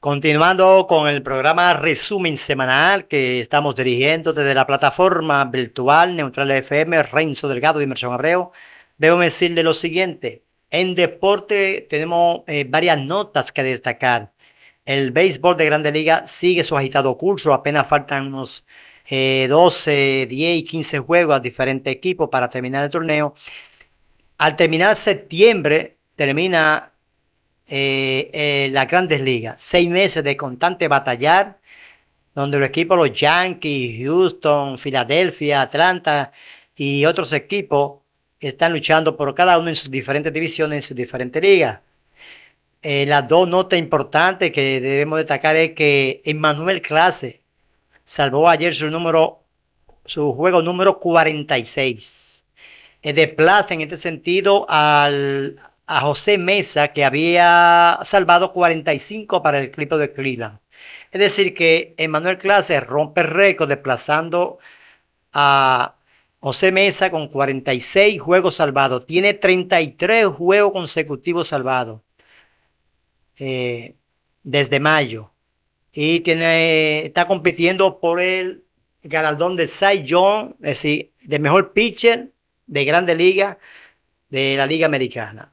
Continuando con el programa Resumen Semanal que estamos dirigiendo desde la plataforma virtual Neutral FM, Reinzo Delgado y Merson Abreu, debo decirle lo siguiente. En deporte tenemos eh, varias notas que destacar. El béisbol de Grande Liga sigue su agitado curso, apenas faltan unos 12, eh, 10 y 15 juegos a diferentes equipos para terminar el torneo. Al terminar septiembre, termina eh, eh, las grandes ligas. Seis meses de constante batallar, donde los equipos, los Yankees, Houston, Filadelfia, Atlanta y otros equipos están luchando por cada uno en sus diferentes divisiones, en sus diferentes ligas. Eh, las dos notas importantes que debemos destacar es que Emmanuel Clase salvó ayer su número, su juego número 46. de plaza en este sentido al, a José Mesa, que había salvado 45 para el equipo de Cleveland. Es decir, que Emmanuel Clase rompe récord desplazando a José Mesa con 46 juegos salvados. Tiene 33 juegos consecutivos salvados eh, desde mayo. Y tiene, está compitiendo por el galardón de Cy Young, es decir, de mejor pitcher de Grande Liga de la Liga Americana.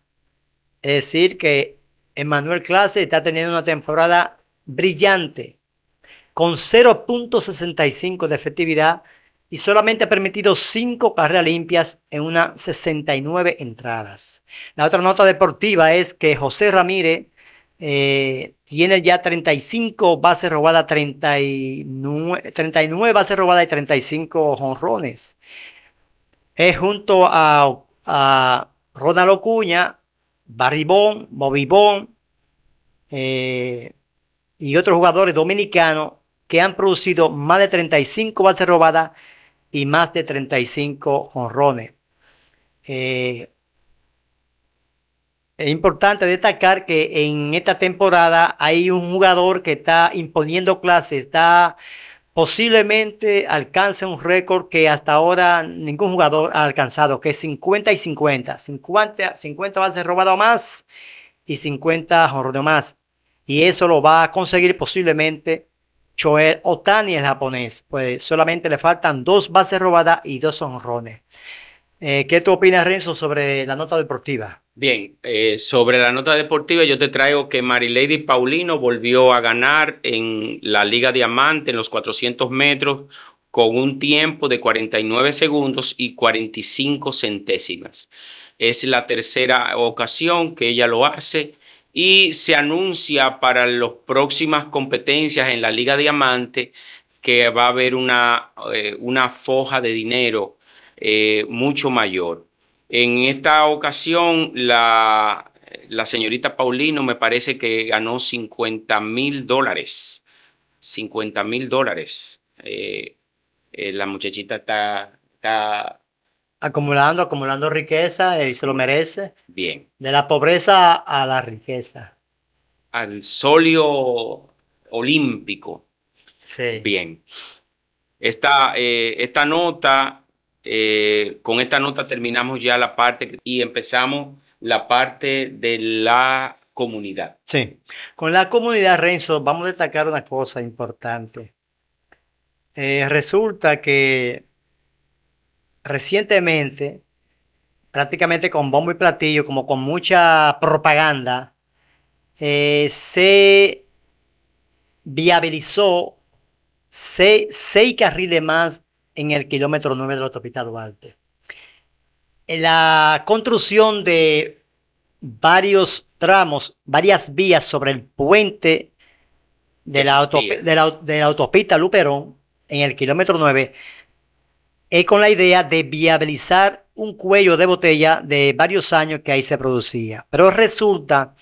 Es decir, que Emanuel Clase está teniendo una temporada brillante, con 0.65 de efectividad y solamente ha permitido 5 carreras limpias en unas 69 entradas. La otra nota deportiva es que José Ramírez eh, tiene ya 35 bases robadas, 39, bases robadas y 35 jonrones. Es junto a, a Ronald Barribón, Bobby eh, y otros jugadores dominicanos que han producido más de 35 bases robadas y más de 35 honrones. Eh, es importante destacar que en esta temporada hay un jugador que está imponiendo clases, está posiblemente alcance un récord que hasta ahora ningún jugador ha alcanzado, que es 50 y 50. 50, 50 bases robado más y 50 o más. Y eso lo va a conseguir posiblemente Choel Otani, el japonés. Pues solamente le faltan dos bases robadas y dos honrones. Eh, ¿Qué tú opinas, Renzo, sobre la nota deportiva? Bien, eh, sobre la nota deportiva yo te traigo que Marilady Paulino volvió a ganar en la Liga Diamante en los 400 metros con un tiempo de 49 segundos y 45 centésimas. Es la tercera ocasión que ella lo hace y se anuncia para las próximas competencias en la Liga Diamante que va a haber una, eh, una foja de dinero eh, mucho mayor. En esta ocasión, la, señorita Paulino me parece que ganó 50 mil dólares. 50 mil dólares. Eh, eh, la muchachita está, Acumulando, acumulando riqueza eh, y se lo merece. Bien. De la pobreza a la riqueza. Al solio olímpico. Sí. Bien. esta nota eh, con esta nota terminamos ya la parte y empezamos la parte de la comunidad. Sí, con la comunidad, Renzo, vamos a destacar una cosa importante. Eh, resulta que recientemente, prácticamente con bombo y platillo, como con mucha propaganda, eh, se viabilizó seis carriles más en el kilómetro 9 de la autopista Duarte. La construcción de varios tramos, varias vías sobre el puente de, la, autopista Luperón en el kilómetro 9 es con la idea de viabilizar un cuello de botella de varios años que ahí se producía. Pero resulta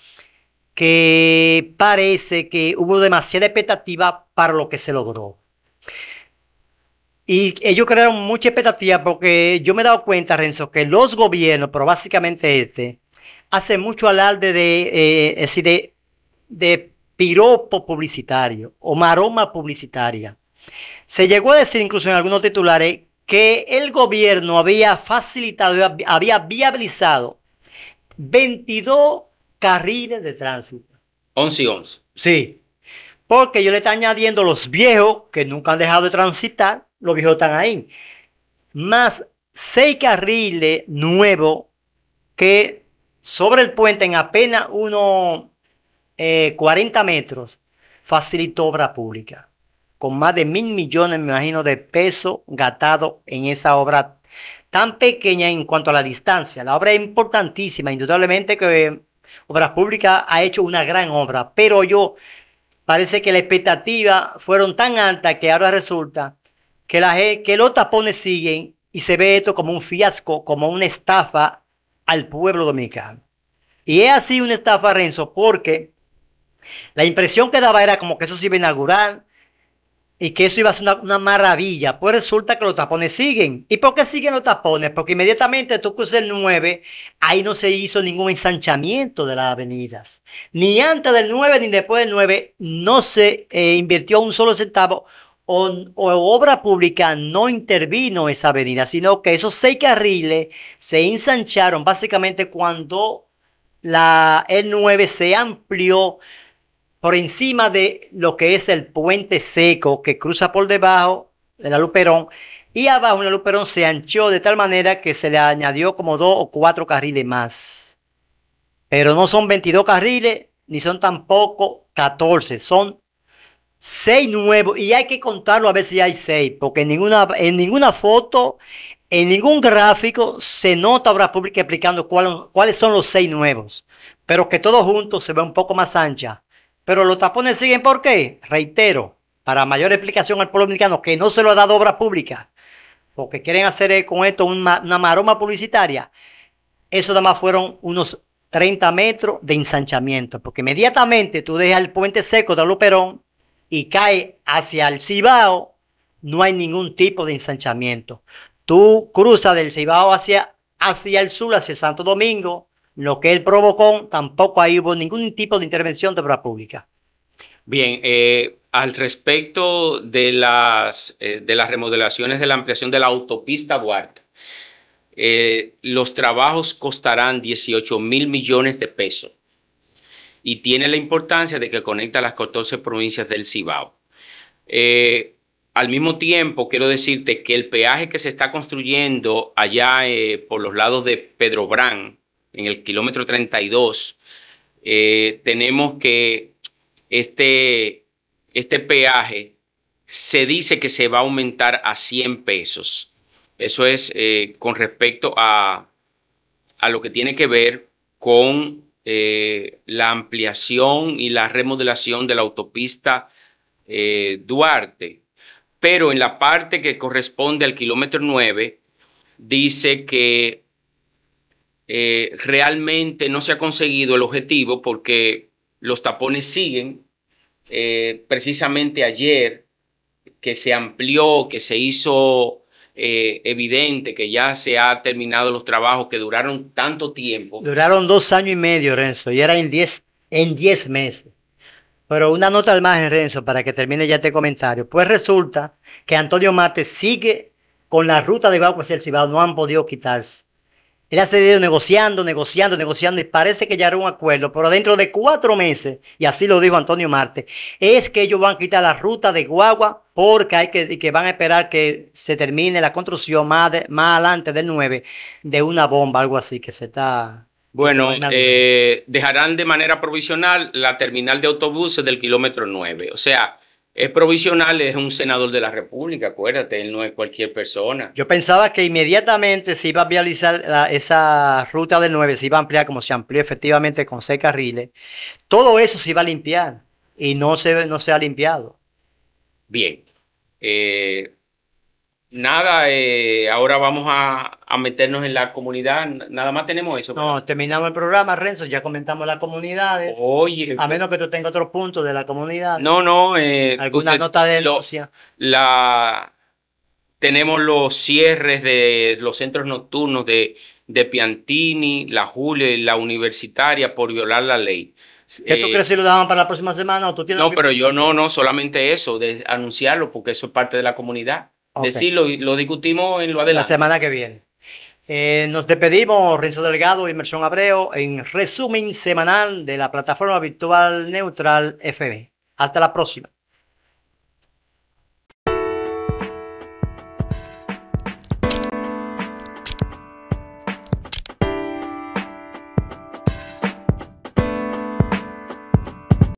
que parece que hubo demasiada expectativa para lo que se logró. Y ellos crearon mucha expectativa porque yo me he dado cuenta, Renzo, que los gobiernos, pero básicamente este, hace mucho alarde de, eh, de, de piropo publicitario o maroma publicitaria. Se llegó a decir incluso en algunos titulares que el gobierno había facilitado, había viabilizado 22 carriles de tránsito. 11 y 11. Sí. Porque yo le está añadiendo los viejos que nunca han dejado de transitar, los viejos están ahí. Más seis carriles nuevos que sobre el puente en apenas unos 40 eh, metros facilitó obra pública. Con más de mil millones, me imagino, de pesos gastados en esa obra tan pequeña en cuanto a la distancia. La obra es importantísima, indudablemente que eh, Obras Públicas ha hecho una gran obra, pero yo Parece que la expectativas fueron tan altas que ahora resulta que, la, que los tapones siguen y se ve esto como un fiasco, como una estafa al pueblo dominicano. Y es así una estafa, Renzo, porque la impresión que daba era como que eso se iba a inaugurar, y que eso iba a ser una, maravilla. Pues resulta que los tapones siguen. ¿Y por qué siguen los tapones? Porque inmediatamente tú cruzas el 9, ahí no se hizo ningún ensanchamiento de las avenidas. Ni antes del 9 ni después del 9 no se eh, invirtió un solo centavo o, obra pública no intervino esa avenida, sino que esos seis carriles se ensancharon básicamente cuando la, el 9 se amplió por encima de lo que es el puente seco que cruza por debajo de la Luperón y abajo la Luperón se anchó de tal manera que se le añadió como dos o cuatro carriles más. Pero no son 22 carriles ni son tampoco 14, son seis nuevos y hay que contarlo a ver si hay seis. porque en ninguna, en ninguna foto, en ningún gráfico se nota obra pública explicando cuáles son los seis nuevos, pero que todos juntos se ve un poco más ancha pero los tapones siguen, ¿por qué? Reitero, para mayor explicación al pueblo dominicano, que no se lo ha dado obra pública, porque quieren hacer con esto una, maroma publicitaria. Eso nada más fueron unos 30 metros de ensanchamiento, porque inmediatamente tú dejas el puente seco de Luperón y cae hacia el Cibao, no hay ningún tipo de ensanchamiento. Tú cruzas del Cibao hacia, hacia el sur, hacia Santo Domingo, lo que él provocó, tampoco ahí hubo ningún tipo de intervención de obra pública. Bien, eh, al respecto de las, eh, de las remodelaciones de la ampliación de la autopista Duarte, eh, los trabajos costarán 18 mil millones de pesos y tiene la importancia de que conecta las 14 provincias del Cibao. al mismo tiempo, quiero decirte que el peaje que se está construyendo allá por los lados de Pedro Brán, en el kilómetro 32, eh, tenemos que este, este peaje se dice que se va a aumentar a 100 pesos. Eso es eh, con respecto a, lo que tiene que ver con eh, la ampliación y la remodelación de la autopista Duarte. Pero en la parte que corresponde al kilómetro 9, dice que eh, realmente no se ha conseguido el objetivo porque los tapones siguen. Eh, precisamente ayer que se amplió, que se hizo eh, evidente que ya se ha terminado los trabajos que duraron tanto tiempo. Duraron dos años y medio, Renzo, y era en diez, en diez meses. Pero una nota al margen, Renzo, para que termine ya este comentario. Pues resulta que Antonio Mate sigue con la ruta de Baco hacia el Cibao, no han podido quitarse. Él ha seguido negociando, negociando, negociando y parece que ya era un acuerdo, pero dentro de cuatro meses, y así lo dijo Antonio Marte, es que ellos van a quitar la ruta de Guagua porque hay que, que van a esperar que se termine la construcción más, más adelante del 9 de una bomba, algo así que se está... Bueno, eh, dejarán de manera provisional la terminal de autobuses del kilómetro 9, o sea es provisional, es un senador de la República, acuérdate, él no es cualquier persona. Yo pensaba que inmediatamente se iba a vializar esa ruta del 9, se iba a ampliar como se amplió efectivamente con seis carriles. Todo eso se iba a limpiar y no se, no se ha limpiado. Bien. Eh, nada, eh, ahora vamos a, a meternos en la comunidad. Nada más tenemos eso. No, terminamos el programa, Renzo, ya comentamos las comunidades. Oye. A menos que tú tengas otros puntos de la comunidad. No, no. Eh, Alguna nota de la, tenemos los cierres de los centros nocturnos de, Piantini, la Julia la Universitaria por violar la ley. ¿Qué tú eh, crees que lo daban para la próxima semana o tú tienes No, pero yo no, no, solamente eso, de anunciarlo, porque eso es parte de la comunidad. Decirlo y lo discutimos en lo adelante. La semana que viene. Eh, nos despedimos, Renzo Delgado y Mersión Abreu, en resumen semanal de la plataforma virtual neutral FB. Hasta la próxima.